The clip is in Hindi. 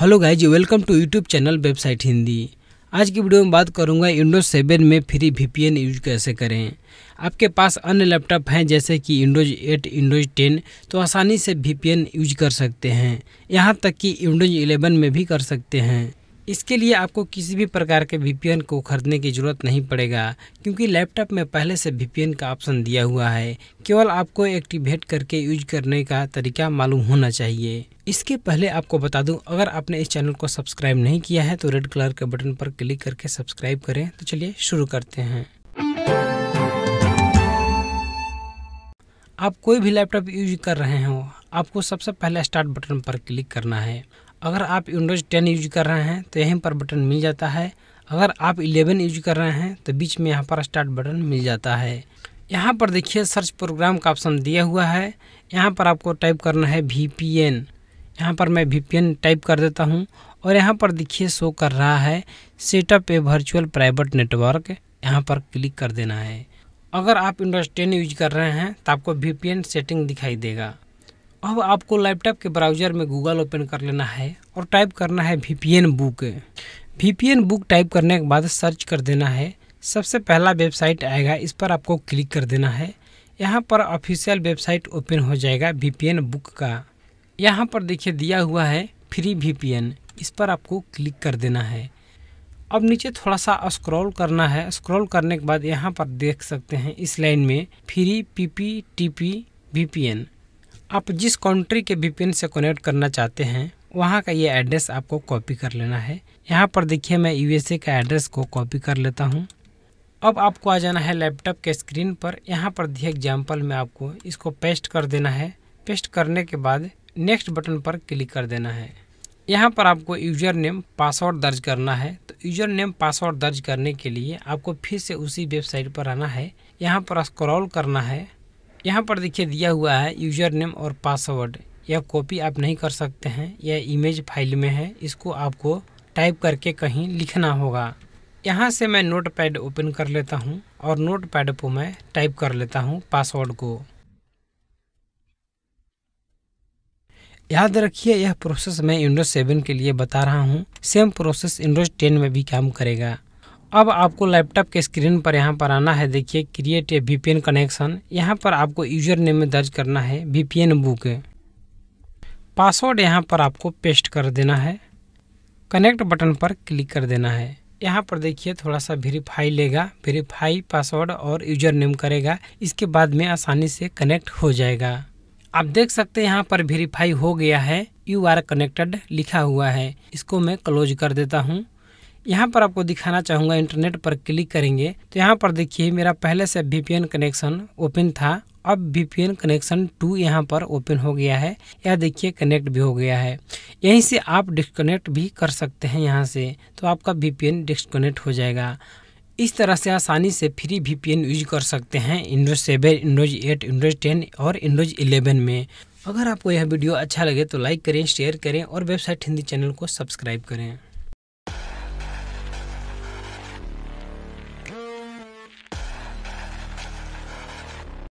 hello guys welcome to YouTube channel website Hindi आज की वीडियो में बात करूंगा विंडोज सेवन में फ्री वीपीएन यूज कैसे करें आपके पास अन्य लैपटॉप हैं जैसे कि विंडोज 8 विंडोज 10 तो आसानी से वीपीएन यूज कर सकते हैं यहाँ तक कि विंडोज 11 में भी कर सकते हैं इसके लिए आपको किसी भी प्रकार के वीपीएन को खरीदने की ज़रूरत नहीं पड़ेगा क्योंकि लैपटॉप में पहले से वीपीएन का ऑप्शन दिया हुआ है केवल आपको एक्टिवेट करके यूज करने का तरीका मालूम होना चाहिए इसके पहले आपको बता दूं अगर आपने इस चैनल को सब्सक्राइब नहीं किया है तो रेड कलर के बटन पर क्लिक करके सब्सक्राइब करें तो चलिए शुरू करते हैं आप कोई भी लैपटॉप यूज कर रहे हो आपको सबसे पहले स्टार्ट बटन पर क्लिक करना है अगर आप विंडोज़ टेन यूज कर रहे हैं तो यहीं पर बटन मिल जाता है अगर आप इलेवन यूज कर रहे हैं तो बीच में यहाँ पर स्टार्ट बटन मिल जाता है यहाँ पर देखिए सर्च प्रोग्राम का ऑप्शन दिया हुआ है यहाँ पर आपको टाइप करना है वी पी एन यहाँ पर मैं वी पी एन टाइप कर देता हूँ और यहाँ पर देखिए शो कर रहा है setup a virtual private network यहाँ पर क्लिक कर देना है अगर आप विंडोज टेन यूज कर रहे हैं तो आपको वी पी एन सेटिंग दिखाई देगा अब आपको लैपटॉप के ब्राउज़र में गूगल ओपन कर लेना है और टाइप करना है V book V book type करने के बाद सर्च कर देना है सबसे पहला वेबसाइट आएगा इस पर आपको क्लिक कर देना है यहाँ पर ऑफिशियल वेबसाइट ओपन हो जाएगा वी बुक का यहाँ पर देखिए दिया हुआ है फ्री वी इस पर आपको क्लिक कर देना है अब नीचे थोड़ा सा स्क्रॉल करना है स्क्रॉल करने के बाद यहाँ पर देख सकते हैं इस लाइन में free P P T P V आप जिस कंट्री के वीपीएन से कनेक्ट करना चाहते हैं वहाँ का ये एड्रेस आपको कॉपी कर लेना है यहाँ पर देखिए मैं यूएसए का एड्रेस को कॉपी कर लेता हूँ अब आपको आ जाना है लैपटॉप के स्क्रीन पर यहाँ पर दिए एग्जाम्पल में आपको इसको पेस्ट कर देना है पेस्ट करने के बाद नेक्स्ट बटन पर क्लिक कर देना है यहाँ पर आपको यूजर नेम पासवर्ड दर्ज करना है तो यूजर नेम पासवर्ड दर्ज करने के लिए आपको फिर से उसी वेबसाइट पर आना है यहाँ पर स्क्रॉल करना है यहाँ पर देखिए दिया हुआ है यूजर नेम और पासवर्ड यह कॉपी आप नहीं कर सकते हैं यह इमेज फाइल में है इसको आपको टाइप करके कहीं लिखना होगा यहाँ से मैं नोट पैड ओपन कर लेता हूँ और नोट पैड पर मैं टाइप कर लेता हूँ पासवर्ड को याद रखिए यह प्रोसेस मैं इंडोज सेवन के लिए बता रहा हूँ सेम प्रोसेस इंडोज टेन में भी काम करेगा अब आपको लैपटॉप के स्क्रीन पर यहाँ पर आना है देखिए क्रिएट ए वीपीएन कनेक्शन यहाँ पर आपको यूजर नेम में दर्ज करना है वीपीएन बुक पासवर्ड यहाँ पर आपको पेस्ट कर देना है कनेक्ट बटन पर क्लिक कर देना है यहाँ पर देखिए थोड़ा सा वेरीफाई लेगा वेरीफाई पासवर्ड और यूजर नेम करेगा इसके बाद में आसानी से कनेक्ट हो जाएगा आप देख सकते हैं यहाँ पर वेरीफाई हो गया है यू आर कनेक्टेड लिखा हुआ है इसको मैं क्लोज कर देता हूँ यहाँ पर आपको दिखाना चाहूँगा इंटरनेट पर क्लिक करेंगे तो यहाँ पर देखिए मेरा पहले से वीपीएन कनेक्शन ओपन था अब वीपीएन कनेक्शन टू यहाँ पर ओपन हो गया है या देखिए कनेक्ट भी हो गया है यहीं से आप डिस्कनेक्ट भी कर सकते हैं यहाँ से तो आपका वीपीएन डिस्कनेक्ट हो जाएगा इस तरह से आसानी से फ्री वी यूज कर सकते हैं Windows seven Windows eight Windows ten और इंडोज इलेवन में अगर आपको यह वीडियो अच्छा लगे तो लाइक करें शेयर करें और वेबसाइट हिंदी चैनल को सब्सक्राइब करें